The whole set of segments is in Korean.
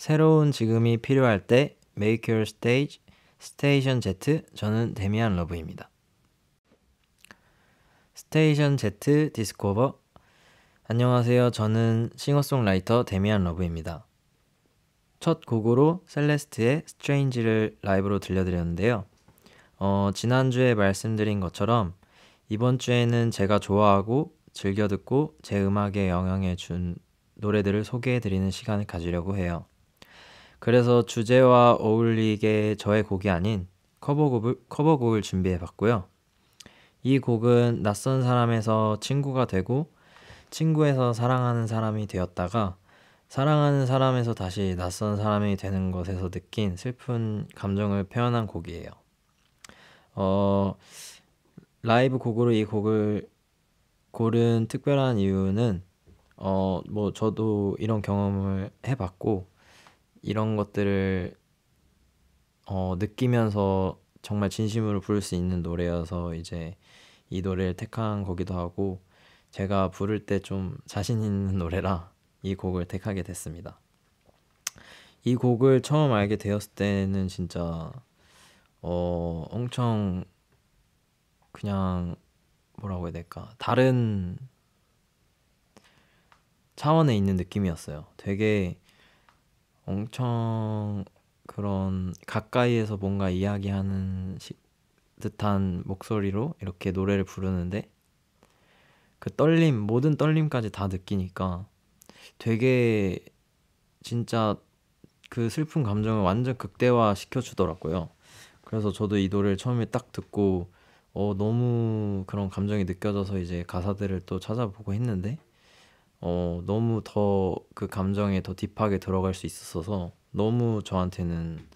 새로운 지금이 필요할 때 Make Your Stage, 스테이션 Z, 저는 데미안 러브입니다. 스테이션 Z 디스코버 안녕하세요. 저는 싱어송라이터 데미안 러브입니다. 첫 곡으로 셀레스트의 s t r a n g e 를 라이브로 들려드렸는데요. 어, 지난주에 말씀드린 것처럼 이번 주에는 제가 좋아하고 즐겨 듣고 제 음악에 영향을 준 노래들을 소개해 드리는 시간을 가지려고 해요. 그래서 주제와 어울리게 저의 곡이 아닌 커버곡을, 커버곡을 준비해 봤고요. 이 곡은 낯선 사람에서 친구가 되고 친구에서 사랑하는 사람이 되었다가 사랑하는 사람에서 다시 낯선 사람이 되는 것에서 느낀 슬픈 감정을 표현한 곡이에요. 어, 라이브 곡으로 이 곡을 고른 특별한 이유는 어, 뭐 저도 이런 경험을 해봤고 이런 것들을 어, 느끼면서 정말 진심으로 부를 수 있는 노래여서 이제 이 노래를 택한 거기도 하고 제가 부를 때 좀 자신 있는 노래라 이 곡을 택하게 됐습니다. 이 곡을 처음 알게 되었을 때는 진짜 어 엄청 그냥 뭐라고 해야 될까 다른 차원에 있는 느낌이었어요. 되게 엄청 그런 가까이에서 뭔가 이야기하는 듯한 목소리로 이렇게 노래를 부르는데 그 떨림 모든 떨림까지 다 느끼니까 되게 진짜 그 슬픈 감정을 완전 극대화 시켜주더라고요. 그래서 저도 이 노래를 처음에 딱 듣고 어, 너무 그런 감정이 느껴져서 이제 가사들을 또 찾아보고 했는데 어, 너무 더 그 감정에 더 딥하게 들어갈 수 있었어서 너무 저한테는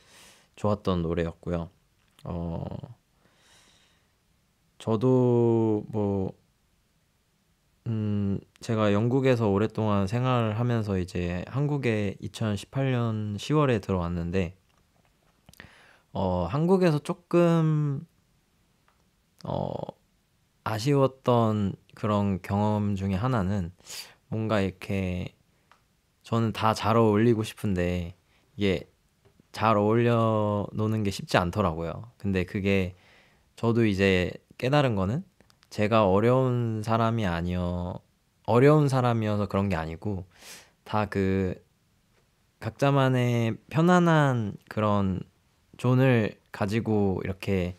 좋았던 노래였고요. 어, 저도 뭐, 음, 제가 영국에서 오랫동안 생활을 하면서 이제 한국에 2018년 10월에 들어왔는데, 어, 한국에서 조금, 어, 아쉬웠던 그런 경험 중에 하나는 뭔가 이렇게 저는 다 잘 어울리고 싶은데 이게 잘 어울려 노는 게 쉽지 않더라고요. 근데 그게 저도 이제 깨달은 거는 제가 어려운 사람이 아니어 어려운 사람이어서 그런 게 아니고 다 그 각자만의 편안한 그런 존을 가지고 이렇게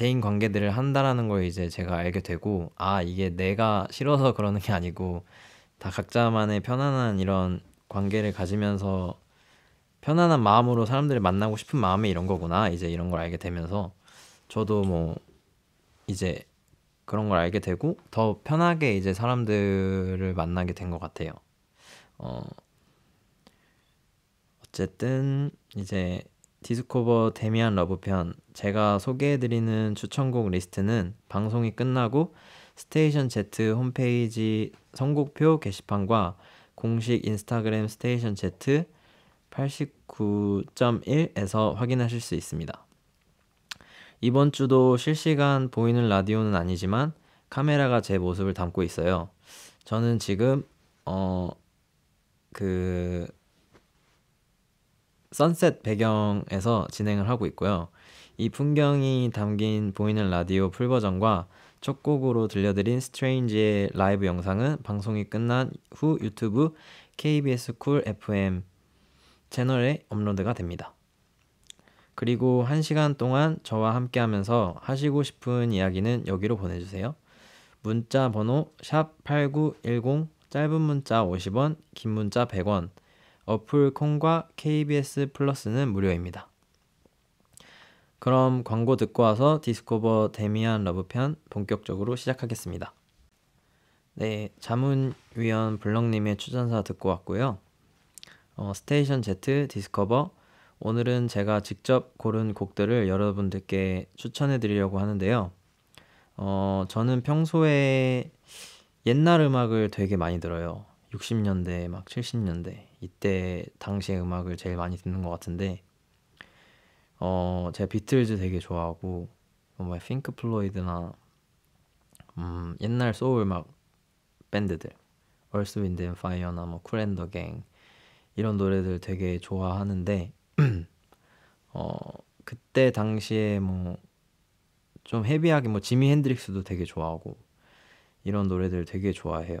대인 관계들을 한다라는 걸 이제 제가 알게 되고 아 이게 내가 싫어서 그러는 게 아니고 다 각자만의 편안한 이런 관계를 가지면서 편안한 마음으로 사람들을 만나고 싶은 마음이 이런 거구나 이제 이런 걸 알게 되면서 저도 뭐 이제 그런 걸 알게 되고 더 편하게 이제 사람들을 만나게 된 것 같아요. 어 어쨌든 이제 디스코버 데미안 러브편 제가 소개해드리는 추천곡 리스트는 방송이 끝나고 스테이션 Z 홈페이지 선곡표 게시판과 공식 인스타그램 스테이션 Z 89.1에서 확인하실 수 있습니다. 이번 주도 실시간 보이는 라디오는 아니지만 카메라가 제 모습을 담고 있어요. 저는 지금 어그 선셋 배경에서 진행을 하고 있고요. 이 풍경이 담긴 보이는 라디오 풀버전과 첫 곡으로 들려드린 스트레인지의 라이브 영상은 방송이 끝난 후 유튜브 KBS 쿨 FM 채널에 업로드가 됩니다. 그리고 1시간 동안 저와 함께 하면서 하시고 싶은 이야기는 여기로 보내주세요. 문자 번호 8 9 1 0 짧은 문자 50원, 긴 문자 100원, 어플 콩과 KBS 플러스는 무료입니다. 그럼 광고 듣고 와서 디스코버 데미안 러브 편 본격적으로 시작하겠습니다. 네, 자문위원 블럭님의 추천사 듣고 왔고요. 어, 스테이션 Z 디스커버 오늘은 제가 직접 고른 곡들을 여러분들께 추천해 드리려고 하는데요. 어, 저는 평소에 옛날 음악을 되게 많이 들어요. 60년대 막 70년대 이때 당시의 음악을 제일 많이 듣는 것 같은데 어 제가 비틀즈 되게 좋아하고 뭐, 뭐 핑크 플로이드나 음 옛날 소울 막 밴드들 얼스 윈드 앤 파이어나 뭐 쿨앤더 갱 이런 노래들 되게 좋아하는데 어 그때 당시에 뭐 좀 헤비하게 뭐 지미 핸드릭스도 되게 좋아하고 이런 노래들 되게 좋아해요.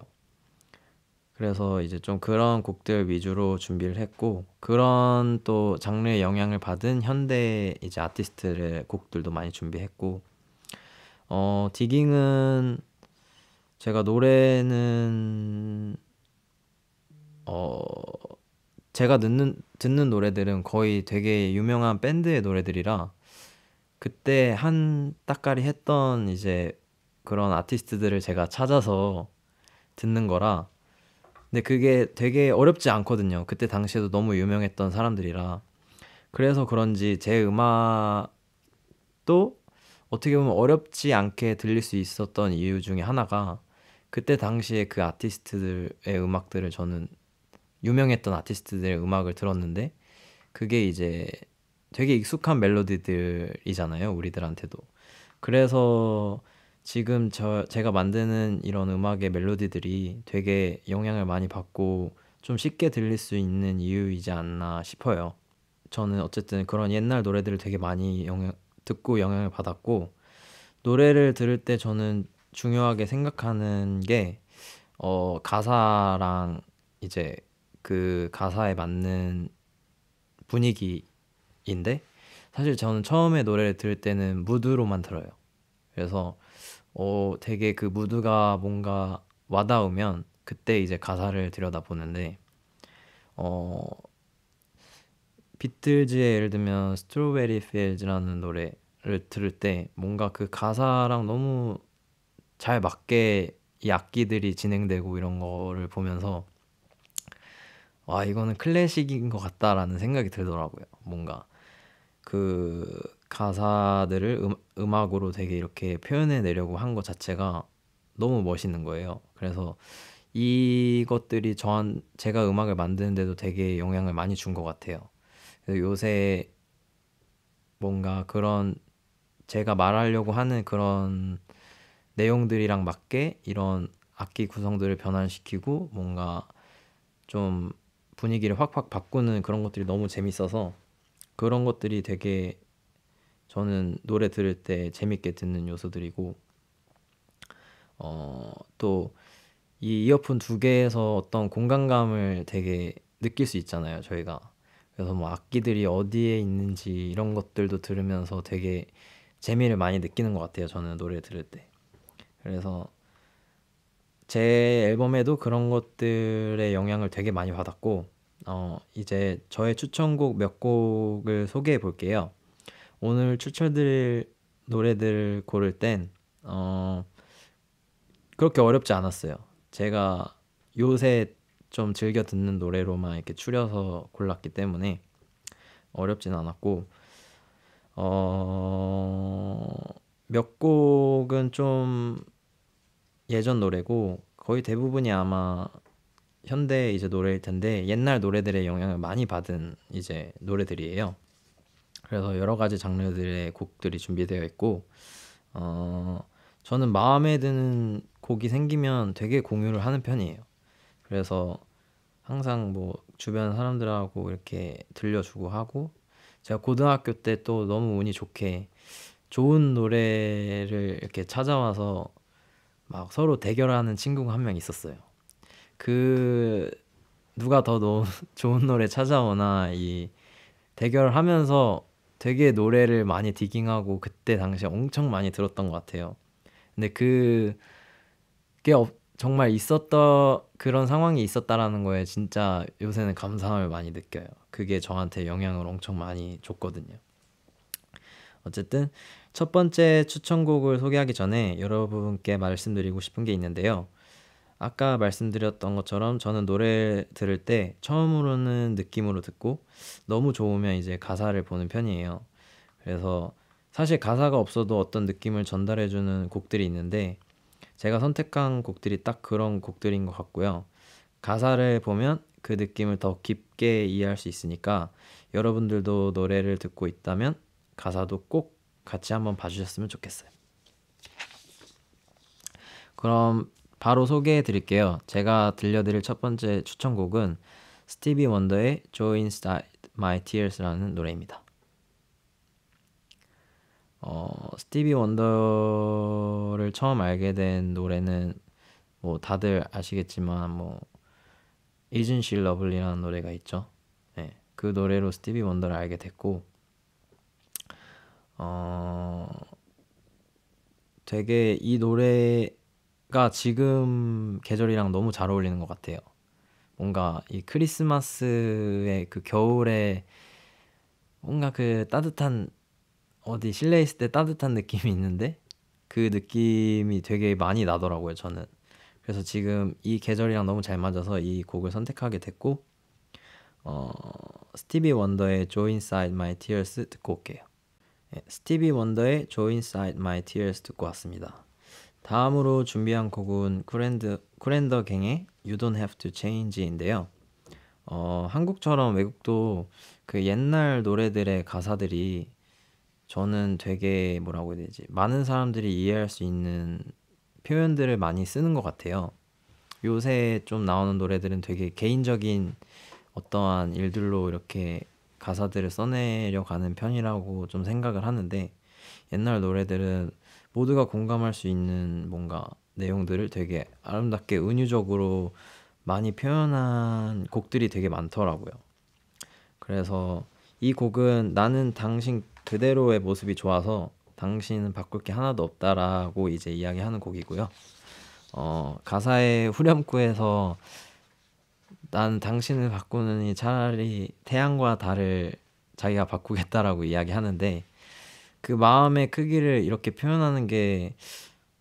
그래서 이제 좀 그런 곡들 위주로 준비를 했고 그런 또 장르의 영향을 받은 현대 이제 아티스트의 곡들도 많이 준비했고 어 디깅은 제가 노래는 어 제가 듣는 듣는 노래들은 거의 되게 유명한 밴드의 노래들이라 그때 한 따까리 했던 이제 그런 아티스트들을 제가 찾아서 듣는 거라 근데 그게 되게 어렵지 않거든요. 그때 당시에도 너무 유명했던 사람들이라. 그래서 그런지 제 음악도 어떻게 보면 어렵지 않게 들릴 수 있었던 이유 중에 하나가 그때 당시에 그 아티스트들의 음악들을 저는 유명했던 아티스트들의 음악을 들었는데 그게 이제 되게 익숙한 멜로디들이잖아요. 우리들한테도. 그래서 지금 저 제가 만드는 이런 음악의 멜로디들이 되게 영향을 많이 받고 좀 쉽게 들릴 수 있는 이유이지 않나 싶어요. 저는 어쨌든 그런 옛날 노래들을 되게 많이 영향, 듣고 영향을 받았고 노래를 들을 때 저는 중요하게 생각하는 게 어, 가사랑 이제 그 가사에 맞는 분위기인데 사실 저는 처음에 노래를 들을 때는 무드로만 들어요. 그래서 어, 되게 그 무드가 뭔가 와닿으면 그때 이제 가사를 들여다보는데 어, 비틀즈의 예를 들면 스트로베리 필즈라는 노래를 들을 때 뭔가 그 가사랑 너무 잘 맞게 이 악기들이 진행되고 이런 거를 보면서 와 아, 이거는 클래식인 것 같다라는 생각이 들더라고요. 뭔가 그 가사들을 음, 음악으로 되게 이렇게 표현해 내려고 한 것 자체가 너무 멋있는 거예요. 그래서 이것들이 저한 제가 음악을 만드는데도 되게 영향을 많이 준 것 같아요. 요새 뭔가 그런 제가 말하려고 하는 그런 내용들이랑 맞게 이런 악기 구성들을 변환시키고 뭔가 좀 분위기를 확확 바꾸는 그런 것들이 너무 재밌어서 그런 것들이 되게 저는 노래 들을 때 재밌게 듣는 요소들이고 어, 또 이 이어폰 두 개에서 어떤 공간감을 되게 느낄 수 있잖아요, 저희가. 그래서 뭐 악기들이 어디에 있는지 이런 것들도 들으면서 되게 재미를 많이 느끼는 것 같아요, 저는 노래 들을 때. 그래서 제 앨범에도 그런 것들의 영향을 되게 많이 받았고, 어, 이제 저의 추천곡 몇 곡을 소개해 볼게요. 오늘 추천드릴 노래들 고를 땐 어, 그렇게 어렵지 않았어요. 제가 요새 좀 즐겨 듣는 노래로만 이렇게 추려서 골랐기 때문에 어렵진 않았고 어, 몇 곡은 좀 예전 노래고 거의 대부분이 아마 현대 이제 노래일 텐데 옛날 노래들의 영향을 많이 받은 이제 노래들이에요. 그래서 여러 가지 장르들의 곡들이 준비되어 있고 어, 저는 마음에 드는 곡이 생기면 되게 공유를 하는 편이에요. 그래서 항상 뭐 주변 사람들하고 이렇게 들려주고 하고 제가 고등학교 때 또 너무 운이 좋게 좋은 노래를 이렇게 찾아와서 막 서로 대결하는 친구가 한 명 있었어요. 그 누가 더 좋은 노래 찾아오나 이대결 하면서 되게 노래를 많이 디깅하고 그때 당시에 엄청 많이 들었던 것 같아요. 근데 그게 어, 정말 있었던 그런 상황이 있었다라는 거에 진짜 요새는 감사함을 많이 느껴요. 그게 저한테 영향을 엄청 많이 줬거든요. 어쨌든 첫 번째 추천곡을 소개하기 전에 여러분께 말씀드리고 싶은 게 있는데요. 아까 말씀드렸던 것처럼 저는 노래 들을 때 처음으로는 느낌으로 듣고 너무 좋으면 이제 가사를 보는 편이에요. 그래서 사실 가사가 없어도 어떤 느낌을 전달해주는 곡들이 있는데 제가 선택한 곡들이 딱 그런 곡들인 것 같고요. 가사를 보면 그 느낌을 더 깊게 이해할 수 있으니까 여러분들도 노래를 듣고 있다면 가사도 꼭 같이 한번 봐주셨으면 좋겠어요. 그럼 바로 소개해 드릴게요. 제가 들려드릴 첫 번째 추천곡은 스티비 원더의 Joy Inside My Tears라는 노래입니다. 어, 스티비 원더를 처음 알게 된 노래는 뭐 다들 아시겠지만 뭐 Isn't She Lovely라는 노래가 있죠. 네, 그 노래로 스티비 원더를 알게 됐고 어, 되게 이 노래 가 지금 계절이랑 너무 잘 어울리는 것 같아요. 뭔가 이 크리스마스의 그 겨울에 뭔가 그 따뜻한 어디 실내에 있을 때 따뜻한 느낌이 있는데 그 느낌이 되게 많이 나더라고요, 저는. 그래서 지금 이 계절이랑 너무 잘 맞아서 이 곡을 선택하게 됐고 어, 스티비 원더의 Joy Inside My Tears 듣고 올게요. 예, 스티비 원더의 Joy Inside My Tears 듣고 왔습니다. 다음으로 준비한 곡은 쿠랜드, 쿠랜더 갱의 You Don't Have to Change인데요. 어, 한국처럼 외국도 그 옛날 노래들의 가사들이 저는 되게 뭐라고 해야 되지? 많은 사람들이 이해할 수 있는 표현들을 많이 쓰는 것 같아요. 요새 좀 나오는 노래들은 되게 개인적인 어떠한 일들로 이렇게 가사들을 써내려가는 편이라고 좀 생각을 하는데 옛날 노래들은 모두가 공감할 수 있는 뭔가 내용들을 되게 아름답게 은유적으로 많이 표현한 곡들이 되게 많더라고요. 그래서 이 곡은 나는 당신 그대로의 모습이 좋아서 당신은 바꿀 게 하나도 없다라고 이제 이야기하는 곡이고요. 어, 가사의 후렴구에서 난 당신을 바꾸느니 차라리 태양과 달을 자기가 바꾸겠다라고 이야기하는데 그 마음의 크기를 이렇게 표현하는 게,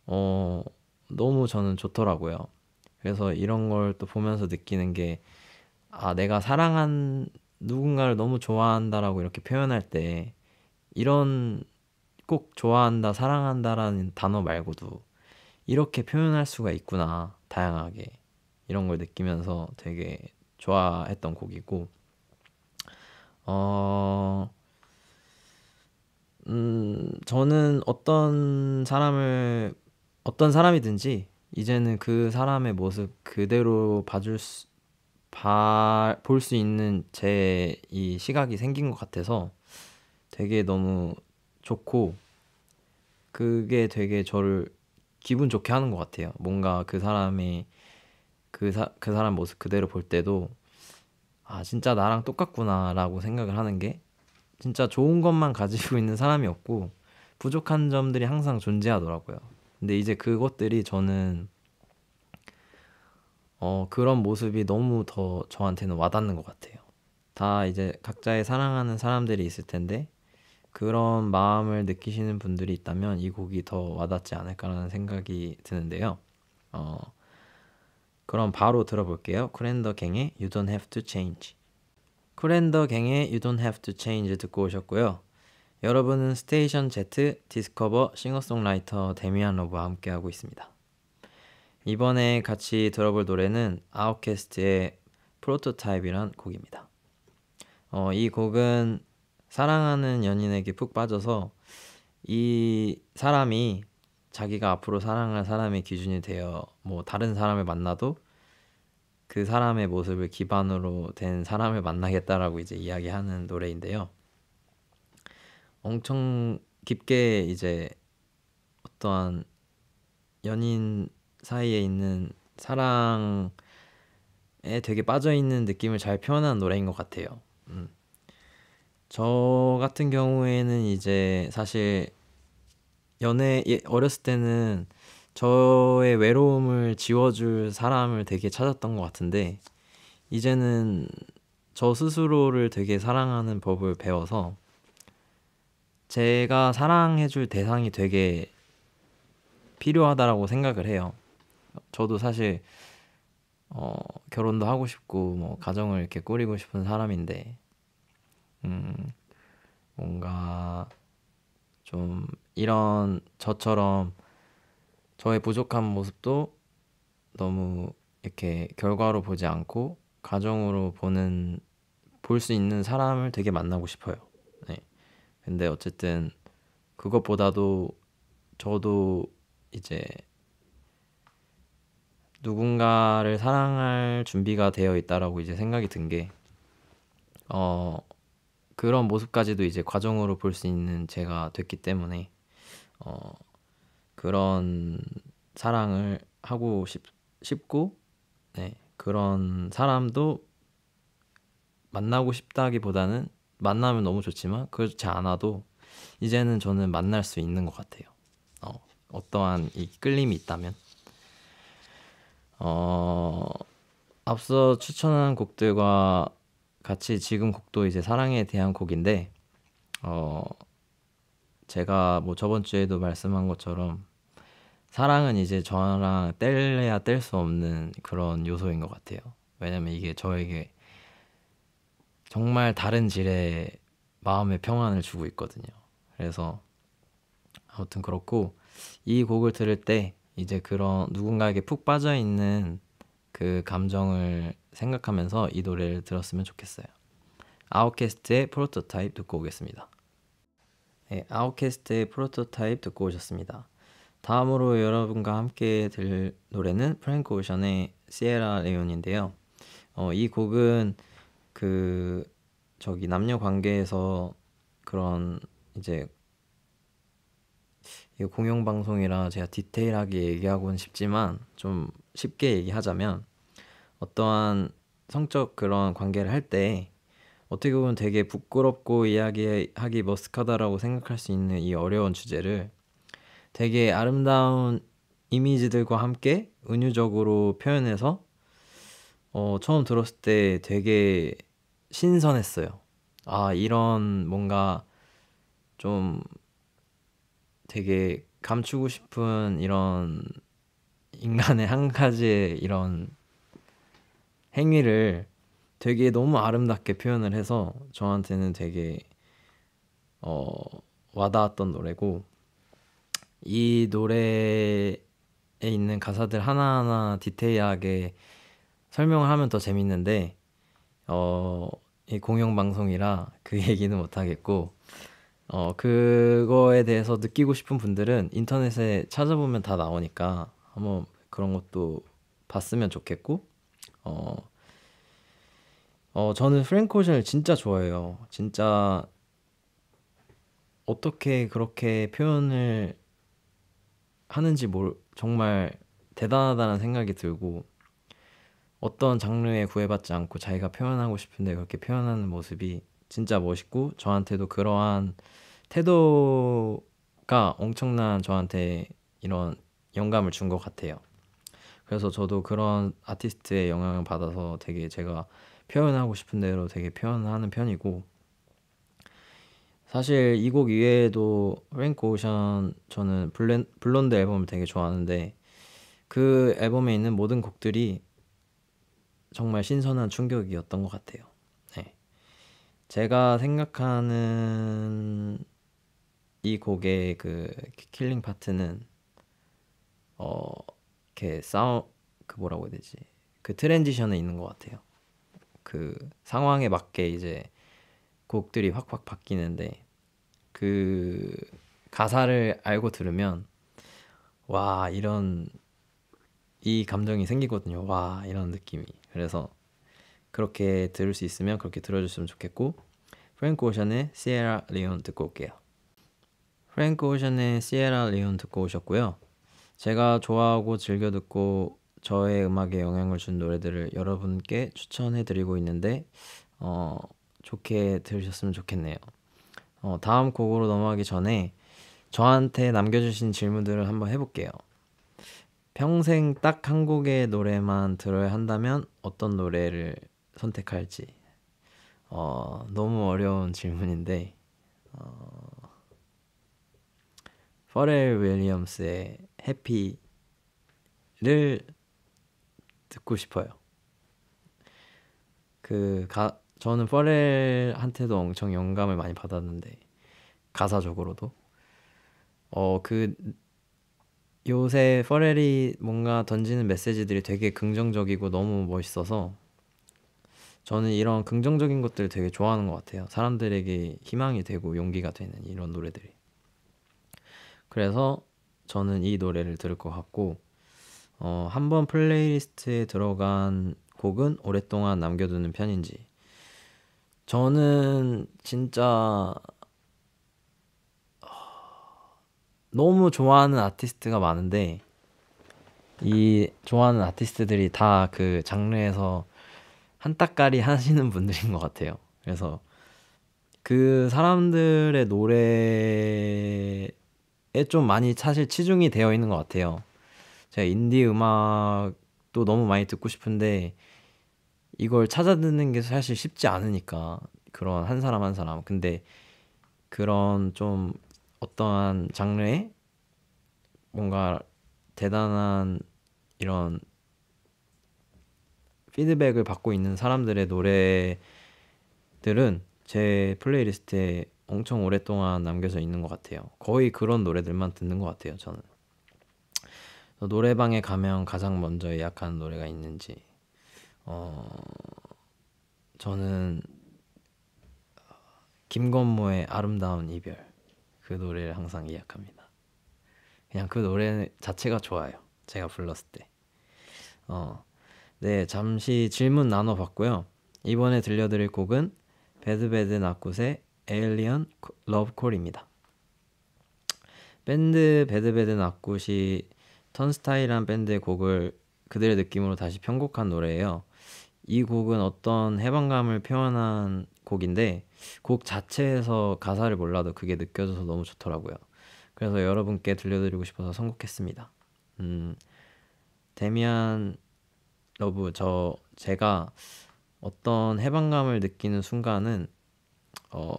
어, 너무 저는 좋더라고요. 그래서 이런 걸 또 보면서 느끼는 게, 아, 내가 사랑한 누군가를 너무 좋아한다라고 이렇게 표현할 때, 이런 꼭 좋아한다, 사랑한다라는 단어 말고도 이렇게 표현할 수가 있구나, 다양하게. 이런 걸 느끼면서 되게 좋아했던 곡이고, 어, 음, 저는 어떤 사람을 어떤 사람이든지 이제는 그 사람의 모습 그대로 봐줄 수, 봐, 볼 수 있는 제 이 시각이 생긴 것 같아서 되게 너무 좋고 그게 되게 저를 기분 좋게 하는 것 같아요. 뭔가 그 사람이 그, 사, 그 사람 모습 그대로 볼 때도 아 진짜 나랑 똑같구나라고 생각을 하는 게 진짜 좋은 것만 가지고 있는 사람이 없고 부족한 점들이 항상 존재하더라고요. 근데 이제 그것들이 저는 어, 그런 모습이 너무 더 저한테는 와닿는 것 같아요. 다 이제 각자의 사랑하는 사람들이 있을 텐데 그런 마음을 느끼시는 분들이 있다면 이 곡이 더 와닿지 않을까라는 생각이 드는데요. 어, 그럼 바로 들어볼게요. 크랜더 갱의 You Don't Have to Change. 쿨랜더 갱의 You Don't Have to Change 듣고 오셨고요. 여러분은 스테이션 Z, 디스커버, 싱어송라이터 데미안 러브와 함께하고 있습니다. 이번에 같이 들어볼 노래는 아웃캐스트의 프로토타입이란 곡입니다. 어, 이 곡은 사랑하는 연인에게 푹 빠져서 이 사람이 자기가 앞으로 사랑할 사람의 기준이 되어 뭐 다른 사람을 만나도 그 사람의 모습을 기반으로 된 사람을 만나겠다라고 이제 이야기하는 노래인데요. 엄청 깊게 이제 어떠한 연인 사이에 있는 사랑에 되게 빠져있는 느낌을 잘 표현한 노래인 것 같아요. 음. 저 같은 경우에는 이제 사실 연애 예, 어렸을 때는 저의 외로움을 마음을 지워줄 사람을 되게 찾았던 것 같은데 이제는 저 스스로를 되게 사랑하는 법을 배워서 제가 사랑해줄 대상이 되게 필요하다라고 생각을 해요. 저도 사실 어, 결혼도 하고 싶고 뭐 가정을 이렇게 꾸리고 싶은 사람인데 음, 뭔가 좀 이런 저처럼 저의 부족한 모습도 너무 이렇게 결과로 보지 않고 가정으로 보는 볼 수 있는 사람을 되게 만나고 싶어요. 네. 근데 어쨌든 그것보다도 저도 이제 누군가를 사랑할 준비가 되어 있다라고 이제 생각이 든 게 어, 그런 모습까지도 이제 과정으로 볼 수 있는 제가 됐기 때문에 어, 그런 사랑을 하고 싶 싶고 네, 그런 사람도 만나고 싶다기보다는 만나면 너무 좋지만 그렇지 않아도 이제는 저는 만날 수 있는 것 같아요. 어, 어떠한 이 끌림이 있다면 어, 앞서 추천한 곡들과 같이 지금 곡도 이제 사랑에 대한 곡인데 어, 제가 뭐 저번 주에도 말씀한 것처럼 사랑은 이제 저랑 뗄래야 뗄 수 없는 그런 요소인 것 같아요. 왜냐면 이게 저에게 정말 다른 질의 마음의 평안을 주고 있거든요. 그래서 아무튼 그렇고 이 곡을 들을 때 이제 그런 누군가에게 푹 빠져 있는 그 감정을 생각하면서 이 노래를 들었으면 좋겠어요. 아웃캐스트의 프로토타입 듣고 오겠습니다. 네, 아웃캐스트의 프로토타입 듣고 오셨습니다. 다음으로 여러분과 함께 들 노래는 프랭크 오션의 시에라 레온인데요. 어, 이 곡은 그 저기 남녀 관계에서 그런 이제 이 공영 방송이라 제가 디테일하게 얘기하고는 싶지만 좀 쉽게 얘기하자면 어떠한 성적 그런 관계를 할 때 어떻게 보면 되게 부끄럽고 이야기하기 머쓱하다라고 생각할 수 있는 이 어려운 주제를 되게 아름다운 이미지들과 함께 은유적으로 표현해서 어, 처음 들었을 때 되게 신선했어요. 아, 이런 뭔가 좀 되게 감추고 싶은 이런 인간의 한 가지의 이런 행위를 되게 너무 아름답게 표현을 해서 저한테는 되게 어, 와닿았던 노래고 이 노래에 있는 가사들 하나하나 디테일하게 설명을 하면 더 재밌는데 어, 이 공영 방송이라 그 얘기는 못 하겠고 어, 그거에 대해서 느끼고 싶은 분들은 인터넷에 찾아보면 다 나오니까 한번 그런 것도 봤으면 좋겠고 어, 어 저는 프랭크 오션을 진짜 좋아해요. 진짜 어떻게 그렇게 표현을 하는지 뭘 정말 대단하다는 생각이 들고 어떤 장르에 구애받지 않고 자기가 표현하고 싶은데 그렇게 표현하는 모습이 진짜 멋있고 저한테도 그러한 태도가 엄청난 저한테 이런 영감을 준 것 같아요. 그래서 저도 그런 아티스트의 영향을 받아서 되게 제가 표현하고 싶은 대로 되게 표현하는 편이고 사실 이 곡 이외에도 랭크 오션 저는 블렌, 블론드 앨범을 되게 좋아하는데 그 앨범에 있는 모든 곡들이 정말 신선한 충격이었던 것 같아요. 네. 제가 생각하는 이 곡의 그 킬링 파트는 어 이렇게 싸우 그 뭐라고 해야 되지 그 트랜지션에 있는 것 같아요. 그 상황에 맞게 이제 곡들이 확확 바뀌는데 그 가사를 알고 들으면 와 이런 이 감정이 생기거든요. 와 이런 느낌이. 그래서 그렇게 들을 수 있으면 그렇게 들어줬으면 좋겠고 프랭크 오션의 시에라 리온 듣고 올게요. 프랭크 오션의 시에라 리온 듣고 오셨고요. 제가 좋아하고 즐겨 듣고 저의 음악에 영향을 준 노래들을 여러분께 추천해드리고 있는데 어, 좋게 들으셨으면 좋겠네요. 어, 다음 곡으로 넘어가기 전에 저한테 남겨주신 질문들을 한번 해볼게요. 평생 딱 한 곡의 노래만 들어야 한다면 어떤 노래를 선택할지. 어, 너무 어려운 질문인데, 어, 퍼렐 윌리엄스의 해피를 듣고 싶어요. 그, 가, 저는 퍼렐한테도 엄청 영감을 많이 받았는데 가사적으로도 어 그 요새 퍼렐이 뭔가 던지는 메시지들이 되게 긍정적이고 너무 멋있어서 저는 이런 긍정적인 것들을 되게 좋아하는 것 같아요. 사람들에게 희망이 되고 용기가 되는 이런 노래들이. 그래서 저는 이 노래를 들을 것 같고 어, 한번 플레이리스트에 들어간 곡은 오랫동안 남겨두는 편인지 저는 진짜 너무 좋아하는 아티스트가 많은데 이 좋아하는 아티스트들이 다 그 장르에서 한따까리 하시는 분들인 것 같아요. 그래서 그 사람들의 노래에 좀 많이 사실 치중이 되어 있는 것 같아요. 제가 인디 음악도 너무 많이 듣고 싶은데 이걸 찾아듣는 게 사실 쉽지 않으니까 그런 한 사람 한 사람 근데 그런 좀 어떠한 장르에 뭔가 대단한 이런 피드백을 받고 있는 사람들의 노래들은 제 플레이리스트에 엄청 오랫동안 남겨져 있는 것 같아요. 거의 그런 노래들만 듣는 것 같아요, 저는. 노래방에 가면 가장 먼저 예약하는 노래가 있는지 어, 저는 어, 김건모의 아름다운 이별 그 노래를 항상 예약합니다. 그냥 그 노래 자체가 좋아요. 제가 불렀을 때. 어, 네, 잠시 질문 나눠봤고요. 이번에 들려드릴 곡은 배드배드 나굿의 에일리언 러브콜입니다. 밴드 배드배드 나굿이 턴스타이란 밴드의 곡을 그들의 느낌으로 다시 편곡한 노래예요. 이 곡은 어떤 해방감을 표현한 곡인데 곡 자체에서 가사를 몰라도 그게 느껴져서 너무 좋더라고요. 그래서 여러분께 들려드리고 싶어서 선곡했습니다. 음, 데미안 러브 저 제가 어떤 해방감을 느끼는 순간은 어,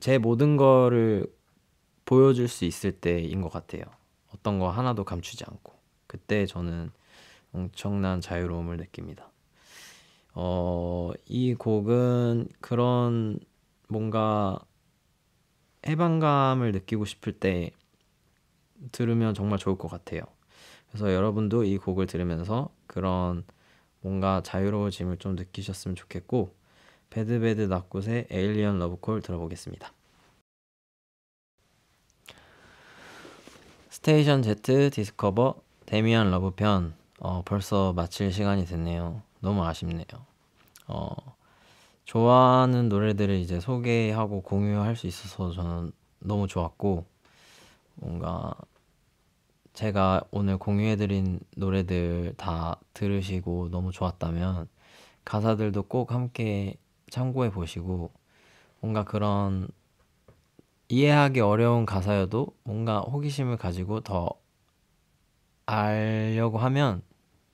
제 모든 거를 보여줄 수 있을 때인 것 같아요. 어떤 거 하나도 감추지 않고 그때 저는 엄청난 자유로움을 느낍니다. 어, 이 곡은 그런 뭔가 해방감을 느끼고 싶을 때 들으면 정말 좋을 것 같아요. 그래서 여러분도 이 곡을 들으면서 그런 뭔가 자유로워짐을 좀 느끼셨으면 좋겠고 배드배드 낫곳의 에일리언 러브콜 들어보겠습니다. 스테이션 Z 디스커버 데미안 러브 편 어, 벌써 마칠 시간이 됐네요. 너무 아쉽네요. 어, 좋아하는 노래들을 이제 소개하고 공유할 수 있어서 저는 너무 좋았고, 뭔가 제가 오늘 공유해드린 노래들 다 들으시고 너무 좋았다면, 가사들도 꼭 함께 참고해 보시고, 뭔가 그런 이해하기 어려운 가사여도 뭔가 호기심을 가지고 더 알려고 하면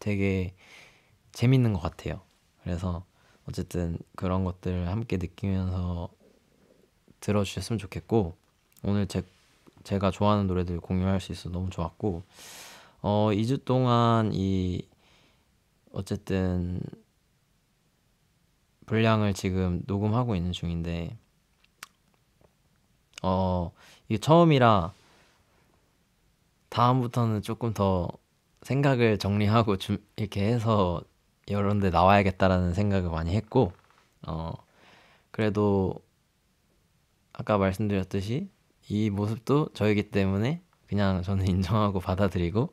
되게 재밌는 것 같아요. 그래서 어쨌든 그런 것들을 함께 느끼면서 들어주셨으면 좋겠고 오늘 제, 제가 좋아하는 노래들 공유할 수 있어서 너무 좋았고 어 2주 동안 이 어쨌든 분량을 지금 녹음하고 있는 중인데 어 이게 처음이라 다음부터는 조금 더 생각을 정리하고 주, 이렇게 해서 이런 데 나와야겠다라는 생각을 많이 했고 어 그래도 아까 말씀드렸듯이 이 모습도 저이기 때문에 그냥 저는 인정하고 받아들이고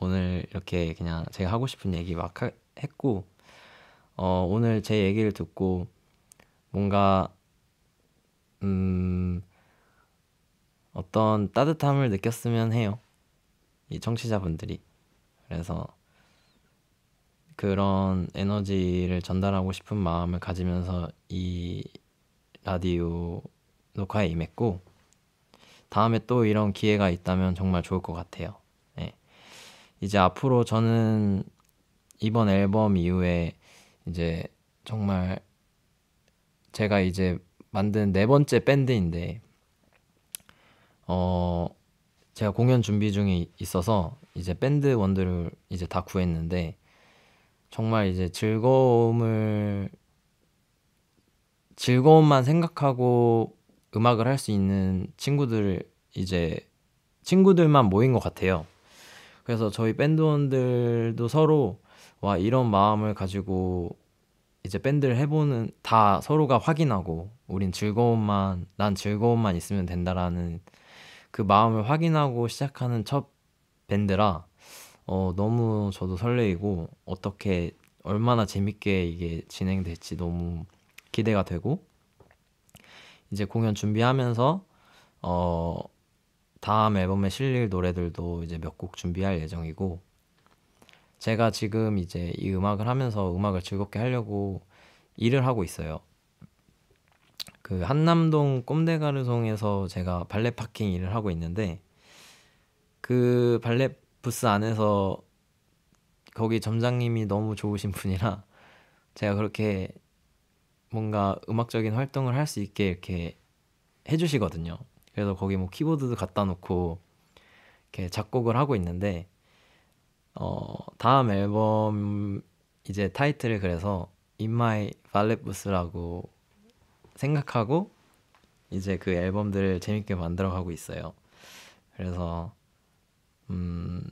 오늘 이렇게 그냥 제가 하고 싶은 얘기 막 하, 했고 어 오늘 제 얘기를 듣고 뭔가 음 어떤 따뜻함을 느꼈으면 해요. 이 청취자분들이 그래서 그런 에너지를 전달하고 싶은 마음을 가지면서 이 라디오 녹화에 임했고 다음에 또 이런 기회가 있다면 정말 좋을 것 같아요. 네. 이제 앞으로 저는 이번 앨범 이후에 이제 정말 제가 이제 만든 네 번째 밴드인데 어 제가 공연 준비 중에 있어서 이제 밴드 원들을 이제 다 구했는데 정말 이제 즐거움을 즐거움만 생각하고 음악을 할 수 있는 친구들 이제 친구들만 모인 것 같아요. 그래서 저희 밴드원들도 서로 와 이런 마음을 가지고 이제 밴드를 해보는 다 서로가 확인하고 우린 즐거움만 난 즐거움만 있으면 된다라는 그 마음을 확인하고 시작하는 첫 밴드라 어, 너무 저도 설레이고 어떻게 얼마나 재밌게 이게 진행될지 너무 기대가 되고 이제 공연 준비하면서 어, 다음 앨범에 실릴 노래들도 이제 몇 곡 준비할 예정이고 제가 지금 이제 이 음악을 하면서 음악을 즐겁게 하려고 일을 하고 있어요. 그 한남동 꼼데가르송에서 제가 발레 파킹 일을 하고 있는데 그 발레 부스 안에서 거기 점장님이 너무 좋으신 분이라 제가 그렇게 뭔가 음악적인 활동을 할 수 있게 이렇게 해주시거든요. 그래서 거기 뭐 키보드도 갖다 놓고 이렇게 작곡을 하고 있는데 어 다음 앨범 이제 타이틀을 그래서 In My b a l e t b o o 라고 생각하고 이제 그 앨범들을 재밌게 만들어 가고 있어요. 그래서 음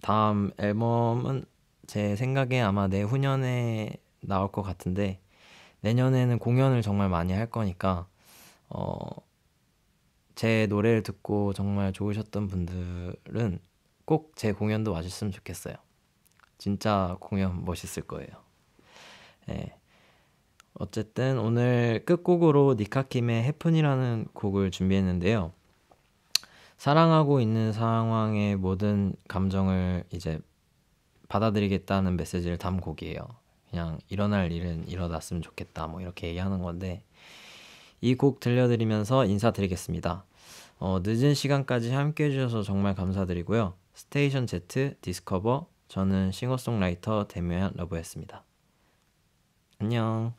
다음 앨범은 제 생각에 아마 내후년에 나올 것 같은데 내년에는 공연을 정말 많이 할 거니까 어제 노래를 듣고 정말 좋으셨던 분들은 꼭 제 공연도 와주셨으면 좋겠어요. 진짜 공연 멋있을 거예요. 네. 어쨌든 오늘 끝곡으로 니카킴의 해픈이라는 곡을 준비했는데요. 사랑하고 있는 상황의 모든 감정을 이제 받아들이겠다는 메시지를 담은 곡이에요. 그냥 일어날 일은 일어났으면 좋겠다. 뭐 이렇게 얘기하는 건데 이 곡 들려드리면서 인사드리겠습니다. 어, 늦은 시간까지 함께 해주셔서 정말 감사드리고요. 스테이션 Z, 디스커버, 저는 싱어송라이터 데미안 러브였습니다. 안녕.